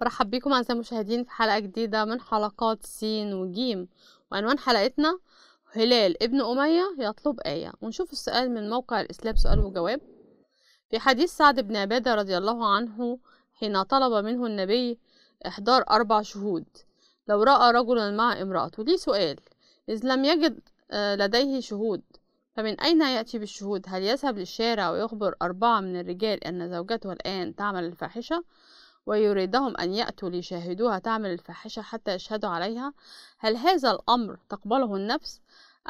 برحب بيكم أعزائي المشاهدين في حلقة جديدة من حلقات سين وجيم وعنوان حلقتنا هلال ابن أمية يطلب آية ونشوف السؤال من موقع الإسلام سؤال وجواب في حديث سعد بن عبادة رضي الله عنه حين طلب منه النبي إحضار أربع شهود لو رأى رجلا مع امرأته ليه سؤال إذ لم يجد آه، لديه شهود فمن أين يأتي بالشهود هل يذهب للشارع ويخبر أربعة من الرجال أن زوجته الآن تعمل الفاحشة ويريدهم أن يأتوا ليشاهدوها تعمل الفاحشة حتى يشهدوا عليها هل هذا الأمر تقبله النفس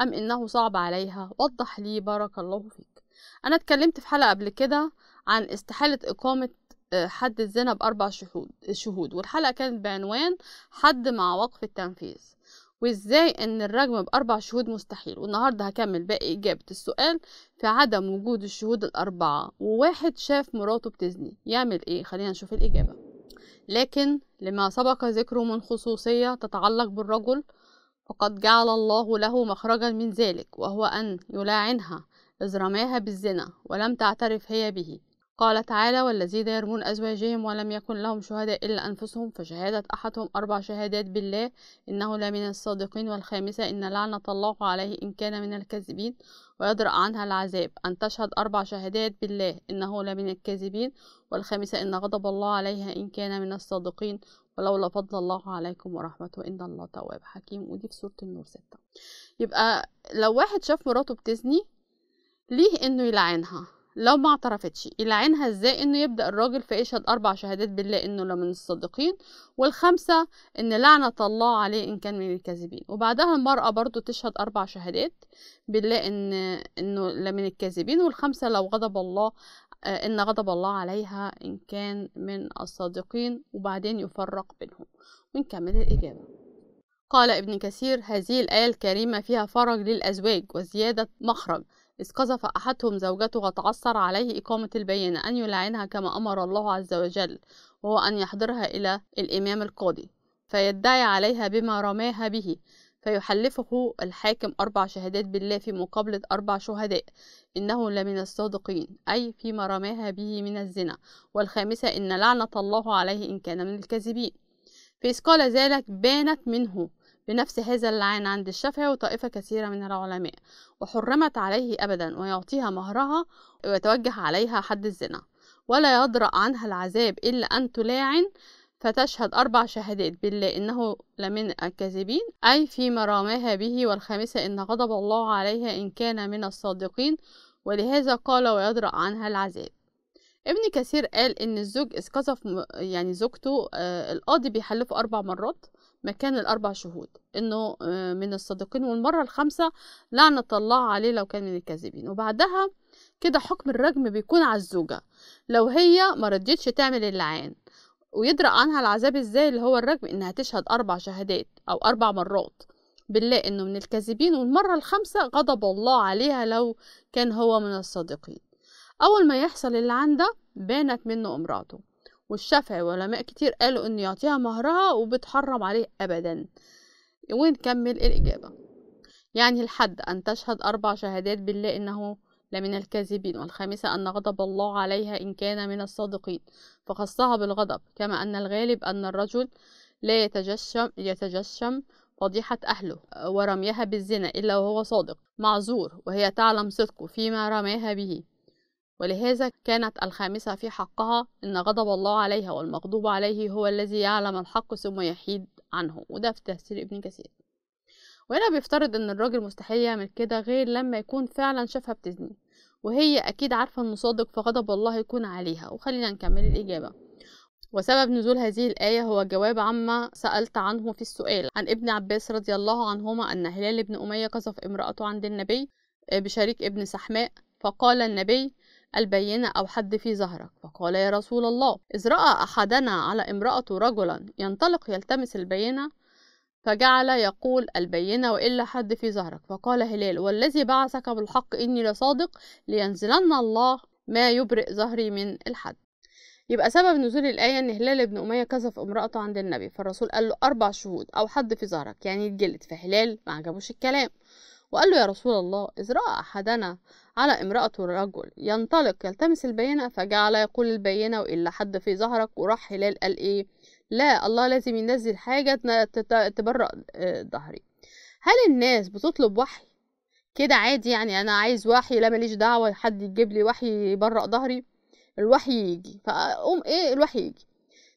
أم إنه صعب عليها وضح لي بارك الله فيك أنا اتكلمت في حلقة قبل كده عن استحالة إقامة آه، حد الزنا بأربع شهود, شهود والحلقة كانت بعنوان حد مع وقف التنفيذ وازاي ان الرجم باربع شهود مستحيل والنهارده هكمل باقي اجابه السؤال في عدم وجود الشهود الاربعه وواحد شاف مراته بتزني يعمل ايه خلينا نشوف الاجابه لكن لما سبق ذكره من خصوصيه تتعلق بالرجل فقد جعل الله له مخرجا من ذلك وهو ان يلاعنها إذ رماها بالزنا ولم تعترف هي به قال تعالى والذين يرمون أزواجهم ولم يكن لهم شهداء إلا أنفسهم فشهادة أحدهم أربع شهادات بالله إنه لمن الصادقين والخامسة إن لعنة الله عليه إن كان من الكاذبين ويدرأ عنها العذاب أن تشهد أربع شهادات بالله إنه لمن الكاذبين والخامسة إن غضب الله عليها إن كان من الصادقين ولولا فضل الله عليكم ورحمته إن الله تواب حكيم ودي في سورة النور ستة يبقى لو واحد شاف مراته بتزني ليه إنه يلعنها لو ما اعترفتش يلعنها ازاي انه يبدا الراجل فيشهد اربع شهادات بالله انه لا من الصادقين والخامسه ان لعنه الله عليه ان كان من الكاذبين وبعدها المراه برضو تشهد اربع شهادات بالله ان انه لا من الكاذبين والخامسه لو غضب الله آه، ان غضب الله عليها ان كان من الصادقين وبعدين يفرق بينهم ونكمل الاجابه قال ابن كثير هذه الآية الكريمة فيها فرج للأزواج وزيادة مخرج إذ قذف أحدهم زوجته وتعثر عليه إقامة البينة أن يلعنها كما أمر الله عز وجل وهو أن يحضرها إلى الإمام القاضي فيدعي عليها بما رماها به فيحلفه الحاكم أربع شهادات بالله في مقابلة أربع شهداء إنه لمن الصادقين أي فيما رماها به من الزنا والخامسة إن لعنة الله عليه إن كان من الكاذبين فإذ قال ذلك بانت منه بنفس هذا اللعان عند الشافعي وطائفة كثيرة من العلماء وحرمت عليه أبدا ويعطيها مهرها ويتوجه عليها حد الزنا ولا يدرأ عنها العذاب إلا أن تلاعن فتشهد أربع شهادات بالله إنه لمن الكاذبين أي فيما رماها به والخامسة إن غضب الله عليها إن كان من الصادقين ولهذا قال ويدرأ عنها العذاب ابن كثير قال إن الزوج إذ قذف يعني زوجته آه، القاضي بيحلفه أربع مرات مكان الأربع شهود إنه آه، من الصادقين والمرة الخامسة لعنة الله عليه لو كان من الكاذبين وبعدها كده حكم الرجم بيكون على الزوجة لو هي ما رديتش تعمل اللعان ويدرأ عنها العذاب ازاي اللي هو الرجم انها تشهد اربع شهادات او اربع مرات بالله انه من الكاذبين والمرة الخامسة غضب الله عليها لو كان هو من الصادقين اول ما يحصل اللي عنده بانت منه امراته والشافعي وعلماء كتير قالوا إن يعطيها مهرها وبتحرم عليه أبدا ونكمل الإجابة يعني الحد أن تشهد أربع شهادات بالله إنه لمن الكاذبين والخامسة أن غضب الله عليها إن كان من الصادقين فخصها بالغضب كما أن الغالب أن الرجل لا يتجشم يتجشم فضيحة أهله ورميها بالزنا إلا وهو صادق معذور وهي تعلم صدقه فيما رماها به ولهذا كانت الخامسة في حقها إن غضب الله عليها والمغضوب عليه هو الذي يعلم الحق ثم يحيد عنه وده في تفسير ابن كثير وهنا بيفترض إن الراجل مستحيل يعمل كده غير لما يكون فعلا شافها بتزني وهي أكيد عارفة إنه صادق فغضب الله يكون عليها وخلينا نكمل الإجابة وسبب نزول هذه الآية هو جواب عما سألت عنه في السؤال عن ابن عباس رضي الله عنهما أن هلال بن أمية قذف امرأته عند النبي آه، بشريك ابن سحماء فقال النبي البينة أو حد في ظهرك فقال يا رسول الله إذ رأى أحدنا على امرأة رجلا ينطلق يلتمس البينة فجعل يقول البينة وإلا حد في ظهرك فقال هلال والذي بعثك بالحق إني لصادق لينزلن الله ما يبرئ ظهري من الحد يبقى سبب نزول الآية إن هلال ابن أمية كذب امرأته عند النبي فالرسول قال له أربع شهود أو حد في ظهرك يعني يتجلد فهلال ما عجبوش الكلام وقال له يا رسول الله إذ رأى أحدنا على امرأة رجل ينطلق يلتمس البينة فجعل يقول البينة وإلا حد في ظهرك وراح هلال قال إيه لا الله لازم ينزل حاجة تبرأ آه، ظهري هل الناس بتطلب وحي كده عادي يعني أنا عايز وحي لا ماليش دعوة حد يجيب لي وحي يبرأ ظهري الوحي يجي فأقوم إيه الوحي يجي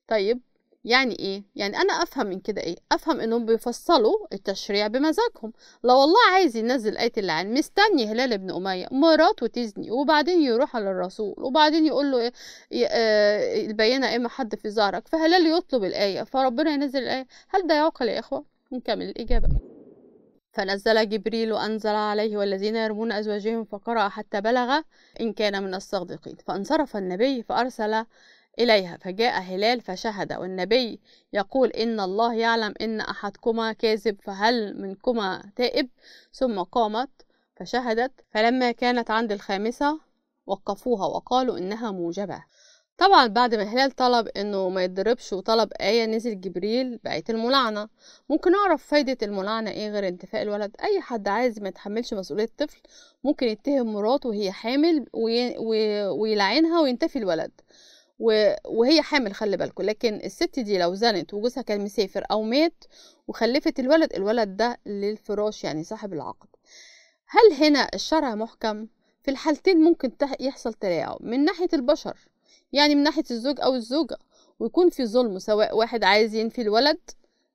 طيب يعني ايه يعني انا افهم من كده ايه افهم انهم بيفصلوا التشريع بمزاجهم لو الله عايز ينزل ايه اللعن مستني هلال بن اميه مراته تزني وبعدين يروح على الرسول وبعدين يقول له ايه آه، البينه ايه ما حد في ظهرك فهلال يطلب الايه فربنا ينزل الايه هل ده يعقل يا اخوه نكمل الاجابه فنزل جبريل وأنزل عليه والذين يرمون أزواجهم فقرأ حتى بلغ إن كان من الصادقين فانصرف النبي فأرسل إليها فجاء هلال فشهد والنبي يقول إن الله يعلم إن أحدكما كاذب فهل منكما تائب ثم قامت فشهدت فلما كانت عند الخامسة وقفوها وقالوا إنها موجبة طبعا بعد ما هلال طلب انه ما يتضربش وطلب آية نزل جبريل بآية الملعنة ممكن اعرف فايدة الملعنة ايه غير انتفاء الولد اي حد عايز ما يتحملش مسؤولية طفل ممكن يتهم مراته وهي حامل وي... ويلعنها وينتفي الولد وهي حامل خلي بالكم لكن الست دي لو زنت وجوزها كان مسافر او مات وخلفت الولد الولد ده للفراش يعني صاحب العقد هل هنا الشرع محكم في الحالتين ممكن يحصل تلاعب من ناحيه البشر يعني من ناحيه الزوج او الزوجه ويكون في ظلم سواء واحد عايز ينفي الولد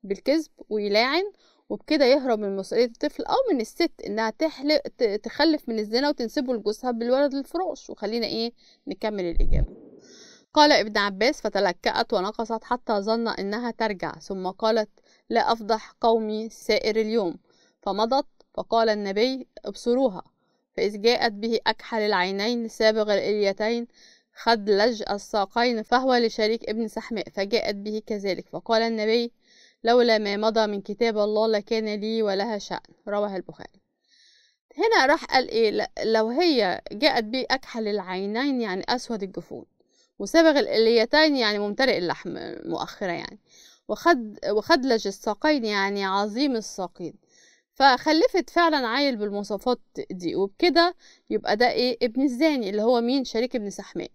بالكذب ويلاعن وبكده يهرب من مسؤولية الطفل أو من الست إنها تحلق تخلف من الزنا وتنسبه لجوزها بالولد للفراش وخلينا إيه نكمل الإجابة قال ابن عباس فتلكأت ونقصت حتى ظن أنها ترجع ثم قالت لا أفضح قومي سائر اليوم فمضت فقال النبي ابصروها فإذ جاءت به أكحل العينين سابغ الإليتين خدلج الساقين فهو لشريك ابن سحماء فجاءت به كذلك فقال النبي لولا ما مضى من كتاب الله لكان لي ولها شأن رواه البخاري هنا راح قال ايه لو هي جاءت أكحل العينين يعني أسود الجفون وسبغ الإليتين يعني ممتلئ اللحم مؤخرة يعني وخد وخدلج الساقين يعني عظيم الساقين فخلفت فعلا عيل بالمواصفات دي وبكده يبقى ده ايه ابن الزاني اللي هو مين شريك ابن سحماء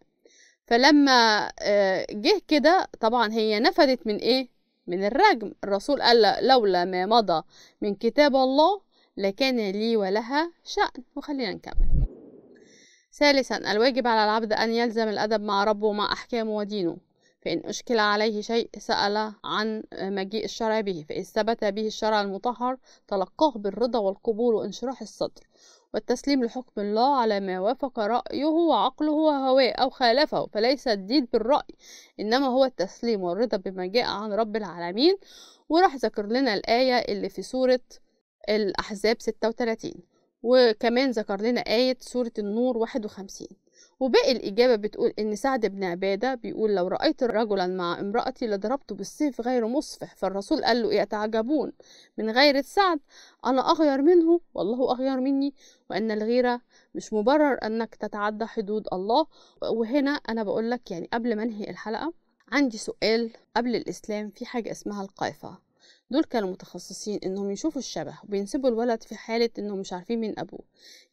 فلما آه، جه كده طبعا هي نفدت من ايه من الرجم الرسول قال لولا ما مضى من كتاب الله لكان لي ولها شأن وخلينا نكمل ثالثا الواجب على العبد أن يلزم الأدب مع ربه ومع أحكامه ودينه فإن أشكل عليه شيء سأل عن مجيء الشرع به فإن ثبت به الشرع المطهر تلقاه بالرضا والقبول وانشراح الصدر والتسليم لحكم الله على ما وافق رأيه وعقله وهواه أو خالفه فليس الدين بالرأي إنما هو التسليم والرضا بما جاء عن رب العالمين وراح ذكر لنا الآية اللي في سورة الأحزاب 36 وكمان ذكر لنا آية سورة النور 51 وباقي الإجابة بتقول إن سعد بن عبادة بيقول لو رأيت رجلا مع امرأتي لضربته بالسيف غير مصفح فالرسول قال له يتعجبون من غيرة سعد أنا أغير منه والله أغير مني وأن الغيرة مش مبرر أنك تتعدى حدود الله وهنا أنا بقول لك يعني قبل ما أنهي الحلقة عندي سؤال قبل الإسلام في حاجة اسمها القائفة دول كانوا متخصصين انهم يشوفوا الشبه وبينسبوا الولد في حاله انهم مش عارفين مين ابوه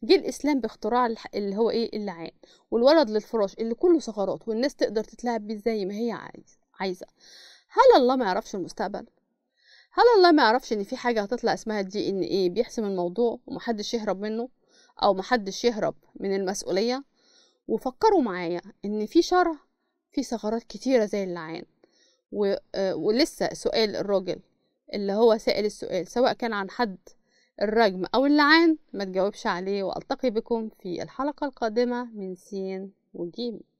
جه الاسلام باختراع اللي هو ايه اللعان والولد للفراش اللي كله ثغرات والناس تقدر تتلعب بيه زي ما هي عايز عايزه هل الله ما يعرفش المستقبل هل الله ما يعرفش ان في حاجه هتطلع اسمها الدي ان ايه بيحسم الموضوع ومحدش يهرب منه او محدش يهرب من المسؤوليه وفكروا معايا ان في شرع في ثغرات كتيره زي اللعان و... آه، ولسه سؤال الراجل اللي هو سائل السؤال سواء كان عن حد الرجم أو اللعان ما تجاوبش عليه وألتقي بكم في الحلقة القادمة من سين وجيم